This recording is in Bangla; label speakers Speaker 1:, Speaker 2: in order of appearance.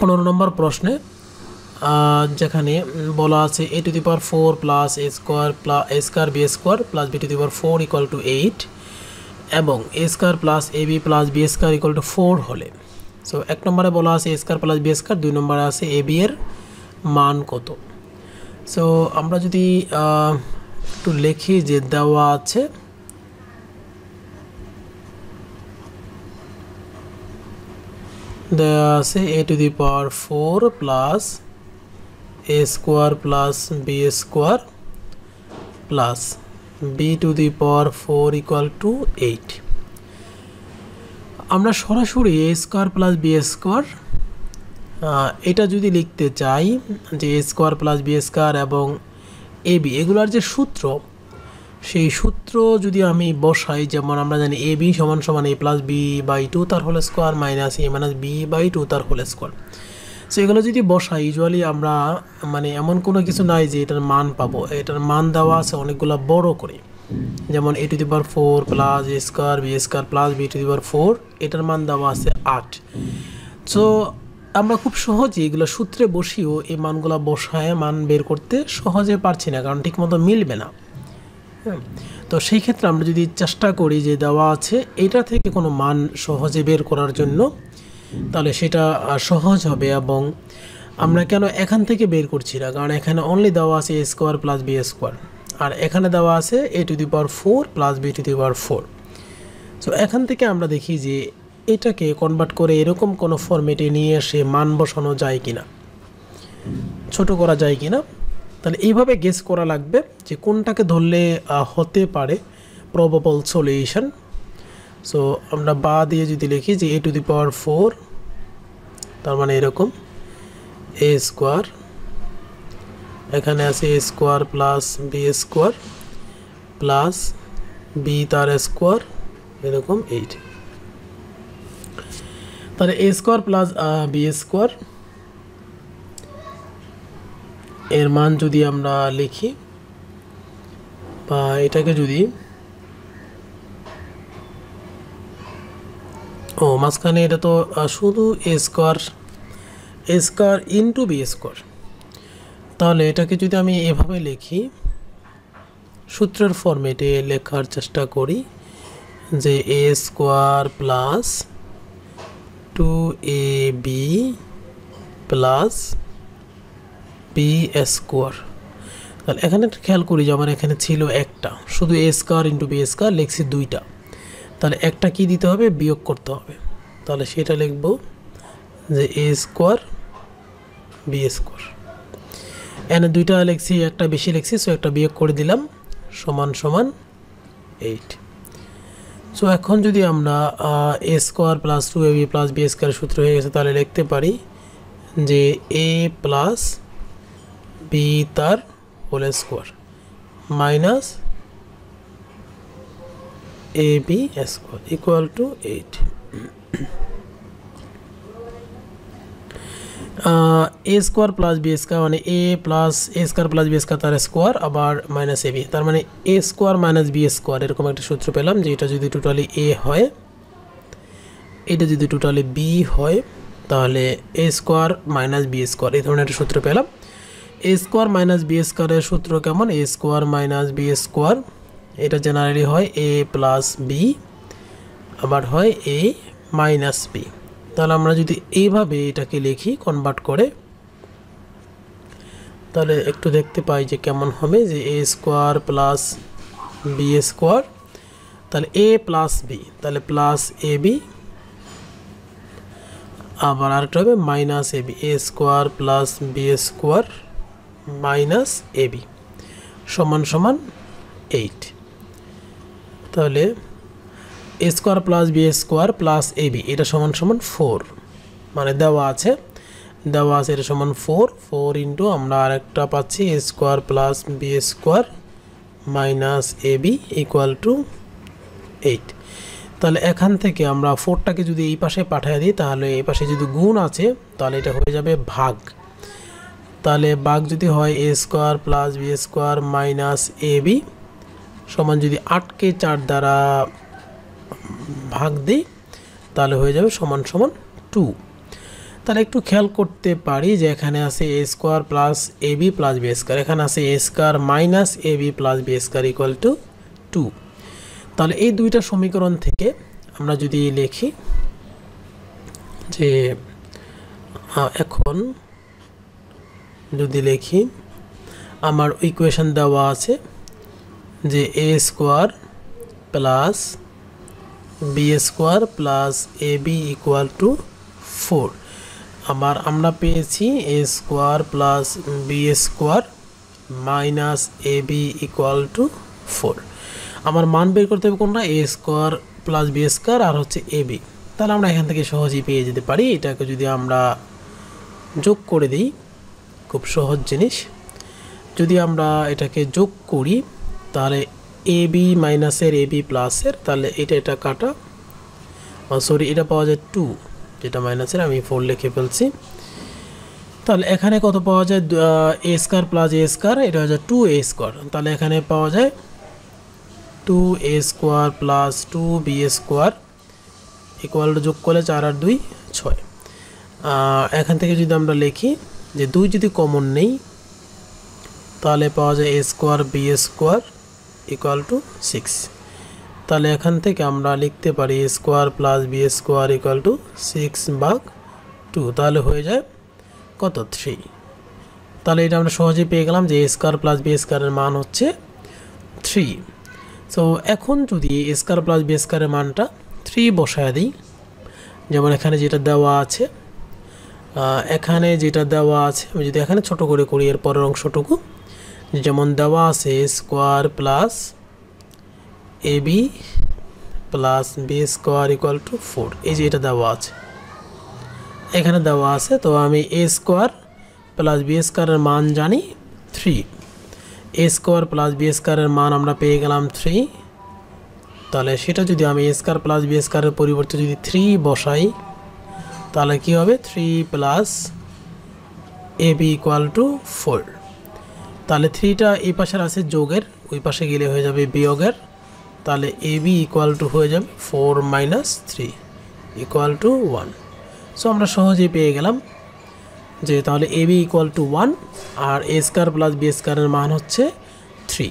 Speaker 1: পনেরো নম্বর প্রশ্নে যেখানে বলা আছে A to the power four plus A square plus A square B square plus B to the power four equal to eight এবং A square plus A B plus B square equal to four হলে সো এক নম্বরে বলা আছে A square plus B square দুই নম্বরে আছে এ বি এর মান কত সো আমরা যদি একটু লিখি যে দেওয়া আছে দেওয়া আছে A to the power four plus A square plus B square plus B to the power four equal to eight আমরা সরাসরি A square plus B square এটা যদি লিখতে চাই যে A square plus B square এবং এ বি এগুলোর যে সূত্র সেই সূত্র যদি আমি বসাই যেমন আমরা জানি এ বি সমান সমান A plus B by two তার whole square minus A minus B by two তার হোল স্কোয়ার সো এগুলো যদি বসাই ইউজুয়ালি আমরা মানে এমন কোনো কিছু নাই যে এটার মান পাবো এটার মান দেওয়া আছে অনেকগুলো বড় করে যেমন A to the power four plus A square B square plus B to the power four এটার মান দেওয়া আছে আট সো আমরা খুব সহজে এগুলো সূত্রে বসিও এই মানগুলো বসায় মান বের করতে সহজে পারছি না কারণ ঠিকমতো মিলবে না হ্যাঁ তো সেই ক্ষেত্রে আমরা যদি চেষ্টা করি যে দেওয়া আছে এটা থেকে কোনো মান সহজে বের করার জন্য তাহলে সেটা সহজ হবে এবং আমরা কেন এখান থেকে বের করছি না কারণ এখানে অনলি দেওয়া আছে A square plus B square আর এখানে দেওয়া আছে A to the power four plus B to the power four so এখান থেকে আমরা দেখি যে এটাকে কনভার্ট করে এরকম কোনো ফর্মেটে নিয়ে এসে মান বসানো যায় কিনা ছোট করা যায় কিনা তাহলে এইভাবে গেস করা লাগবে যে কোনটাকে ধরলে হতে পারে প্রবাবল সলিউশন সো আমরা বাদ দিয়ে যদি লিখি যে a টু দি পাওয়ার 4 তার মানে এরকম a স্কয়ার এখানে আছে a square plus b square plus b তার স্কয়ার এরকম 8 তাহলে a square plus b square এর মান যদি আমরা লিখি বা এটাকে যদি ও মাঝখানে এটা তো শুধু A square A square into B square তাহলে এটাকে যদি আমি এভাবে লিখি সূত্রের ফরম্যাটে লেখার চেষ্টা করি যে A square plus two A B plus P square তাহলে এখানে খেয়াল করি যে আমার এখানে ছিল একটা শুধু A square into B square লিখছি দুইটা তাহলে একটা কি দিতে হবে বিয়োগ করতে হবে তাহলে সেটা লিখব যে এ স্কোয়ার বি স্কোয়ার এনে দুইটা লিখছি একটা বেশি লিখছি সো একটা বিয়োগ করে দিলাম সমান সমান এইট সো এখন যদি আমরা A square plus two A B plus B square সূত্র হয়ে গেছে তাহলে লিখতে পারি যে এ plus b^2 - ab^2 = 8 a^2 + b^2 মানে a + a^2 + b^2 তার स्क्वायर আবার -ab তার মানে a^2 - b^2 এরকম একটা সূত্র পেলাম যে এটা যদি টোটালি a হয় এটা যদি টোটালি b হয় তাহলে a^2 - b^2 এই ধরনের সূত্র পেলাম এ স্কোয়ার মাইনাস বি স্কোয়ারের সূত্র কেমন A square minus B square এটা জেনারেলি হয় এ প্লাস বি আবার হয় এ মাইনাস বি তাহলে আমরা যদি এইভাবে এটাকে লিখি কনভার্ট করে তাহলে একটু দেখতে পাই যে কেমন হবে যে A square plus B square তাহলে এ প্লাস বি তাহলে প্লাস এ বি আবার আরেকটা হবে minus A B A square plus B square minus A B সমান সমান এইট তাহলে A square plus B square plus A B এটা সমান সমান ফোর মানে দেওয়া আছে দেওয়া আছে এটা সমান ফোর ফোর ইন্টু আমরা আরেকটা পাচ্ছি A square plus B square minus A B equal to eight তাহলে এখান থেকে আমরা ফোরটাকে যদি এই পাশে পাঠিয়ে দিই তাহলে এই পাশে যদি গুণ আছে তাহলে এটা হয়ে যাবে ভাগ তাহলে বাঘ যদি হয় A square plus B square minus A B সমান যদি আটকে চার দ্বারা ভাগ দিই তাহলে হয়ে যাবে সমান সমান টু তাহলে একটু খেয়াল করতে পারি যে এখানে আছে A square plus A B plus B square এখানে আছে A square minus A B plus B square equal to two তাহলে এই দুইটা সমীকরণ থেকে আমরা যদি লিখি যে এখন যদি লিখি আমার ইকুয়েশান দেওয়া আছে যে A square plus B square plus A B equal to four আবার আমরা পেয়েছি A square plus B square minus A B equal to four আমার মান বের করতে হবে কোনটা A square plus B square আর হচ্ছে এ বি তাহলে আমরা এখান থেকে সহজেই পেয়ে যেতে পারি এটাকে যদি আমরা যোগ করে দিই খুব সহজ জিনিস যদি আমরা এটাকে যোগ করি তাহলে এ বি মাইনাসের এ বি প্লাসের তাহলে এটা এটা কাটা সরি এটা পাওয়া যায় টু যেটা মাইনাসের আমি ফোর লিখে ফেলছি তাহলে এখানে কত পাওয়া যায় A square plus A square এটা হয়ে যায় টু এ স্কোয়ার তাহলে এখানে পাওয়া যায় two A square plus two B square equal যোগ করলে চার আর দুই ছয় এখান থেকে যদি আমরা লিখি যে দুই যদি কমন নেই তাহলে পাওয়া যায় A square B square equal to six তাহলে এখান থেকে আমরা লিখতে পারি A square plus B square equal to six বাঘ টু তাহলে হয়ে যায় কত থ্রি তাহলে এটা আমরা সহজেই পেয়ে গেলাম যে এ স্কোয়ার প্লাস বি স্কোয়ারের মান হচ্ছে থ্রি সো এখন যদি এ স্কোয়ার প্লাস বি স্কোয়ারের মানটা থ্রি বসায় দিই যেমন এখানে যেটা দেওয়া আছে এখানে যেটা দেওয়া আছে আমি যদি এখানে ছোট করে করি এর পরের অংশটুকু যেমন দেওয়া আছে square plus A B plus B square equal to four এই যে এটা দেওয়া আছে এখানে দেওয়া আছে তো আমি এ স্কোয়ার প্লাস বি স্কোয়ারের মান জানি three A square plus B স্কোয়ারের মান আমরা পেয়ে গেলাম থ্রি তাহলে সেটা যদি আমি এ স্কোয়ার প্লাস বি স্কোয়ারের পরিবর্তে যদি থ্রি বসাই তাহলে কি হবে three plus A B equal to four তাহলে থ্রিটা এই পাশের আছে যোগের ওই পাশে গেলে হয়ে যাবে বিয়োগের তাহলে এ বি ইকুয়াল টু হয়ে যাবে four minus three equal to one so আমরা সহজেই পেয়ে গেলাম যে তাহলে A B equal to one আর এ স্কোয়ার প্লাস বি স্কোয়ারের মান হচ্ছে থ্রি